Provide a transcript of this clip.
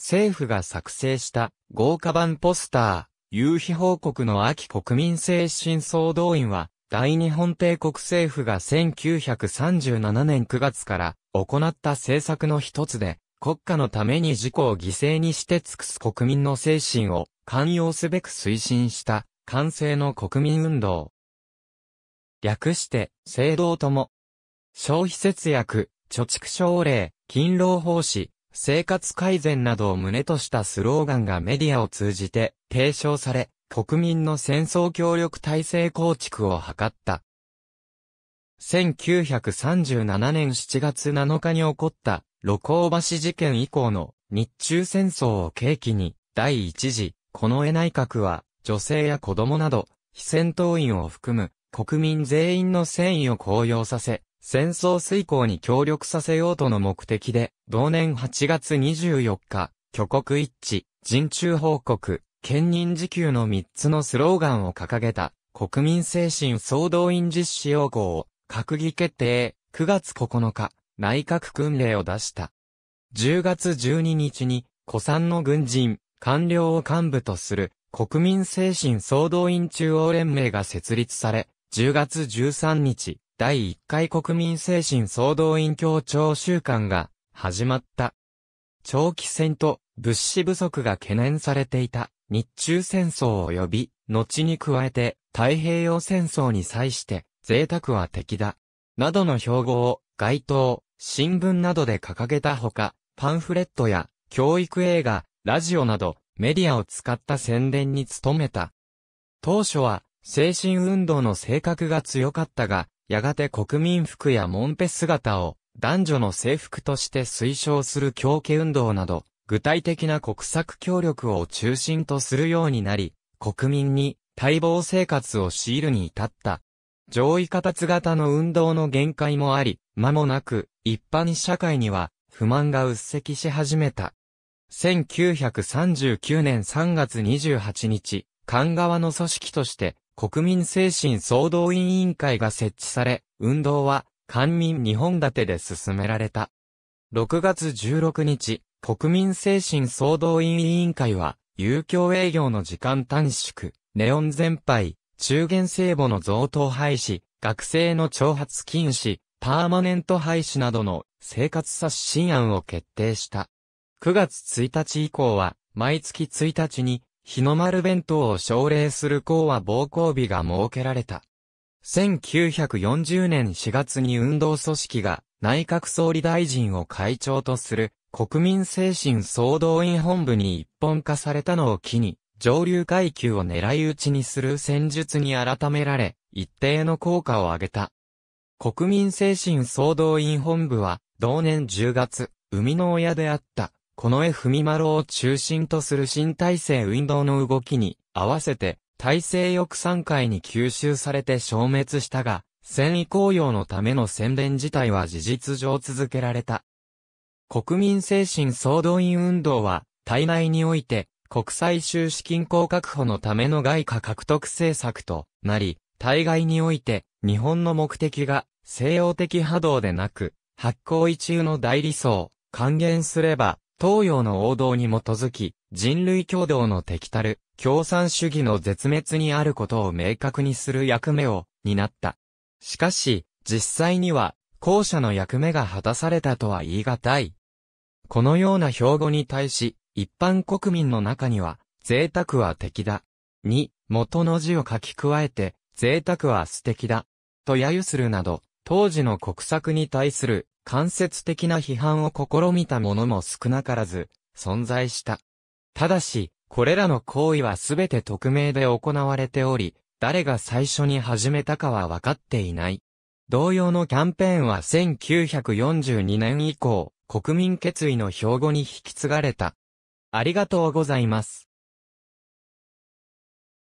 政府が作成した豪華版ポスター、夕日報告の秋国民精神総動員は、大日本帝国政府が1937年9月から行った政策の一つで、国家のために自己を犠牲にして尽くす国民の精神を寛容すべく推進した、完成の国民運動。略して、政道とも。消費節約、貯蓄奨励、勤労奉仕、生活改善などを旨としたスローガンがメディアを通じて提唱され、国民の戦争協力体制構築を図った。1937年7月7日に起こった、露光橋事件以降の日中戦争を契機に、第一次、近衛内閣は、女性や子供など、非戦闘員を含む、国民全員の戦意を高揚させ、戦争遂行に協力させようとの目的で、同年8月24日、挙国一致、人中報告、兼任時給の3つのスローガンを掲げた、国民精神総動員実施要項を、閣議決定、9月9日、内閣訓令を出した。10月12日に、古参の軍人、官僚を幹部とする、国民精神総動員中央連盟が設立され、10月13日、第1回国民精神総動員協調週間が始まった。長期戦と物資不足が懸念されていた日中戦争及び、後に加えて太平洋戦争に際して贅沢は敵だ。などの標語を街頭、新聞などで掲げたほか、パンフレットや教育映画、ラジオなどメディアを使った宣伝に努めた。当初は精神運動の性格が強かったが、やがて国民服やモンペ姿を男女の制服として推奨する狂気運動など、具体的な国策協力を中心とするようになり、国民に待望生活を強いるに至った。上位形型の運動の限界もあり、間もなく一般社会には不満が鬱積し始めた。1939年3月28日、官側の組織として国民精神総動員委員会が設置され、運動は官民日本立てで進められた。6月16日、国民精神総動員委員会は、有教営業の時間短縮、ネオン全廃、中元聖母の贈答廃止、学生の挑発禁止、パーマネント廃止などの生活刷新案を決定した。9月1日以降は、毎月1日に日の丸弁当を奨励する校は暴行日が設けられた。1940年4月に運動組織が内閣総理大臣を会長とする国民精神総動員本部に一本化されたのを機に上流階級を狙い撃ちにする戦術に改められ一定の効果を上げた。国民精神総動員本部は同年10月生みの親であったこの F 未丸を中心とする新体制運動の動きに合わせて、体制翼3会に吸収されて消滅したが、戦意高揚のための宣伝自体は事実上続けられた。国民精神総動員運動は、体内において、国際収支均衡確保のための外貨獲得政策となり、対外において、日本の目的が、西洋的波動でなく、発行一憂の大理想、還元すれば、東洋の王道に基づき、人類共同の敵たる、共産主義の絶滅にあることを明確にする役目を、担った。しかし、実際には、後者の役目が果たされたとは言い難い。このような標語に対し、一般国民の中には、贅沢は敵だ。に、元の字を書き加えて、贅沢は素敵だ。と揶揄するなど、当時の国策に対する間接的な批判を試みたものも少なからず存在した。ただし、これらの行為はすべて匿名で行われており、誰が最初に始めたかは分かっていない。同様のキャンペーンは1942年以降、国民決意の標語に引き継がれた。ありがとうございます。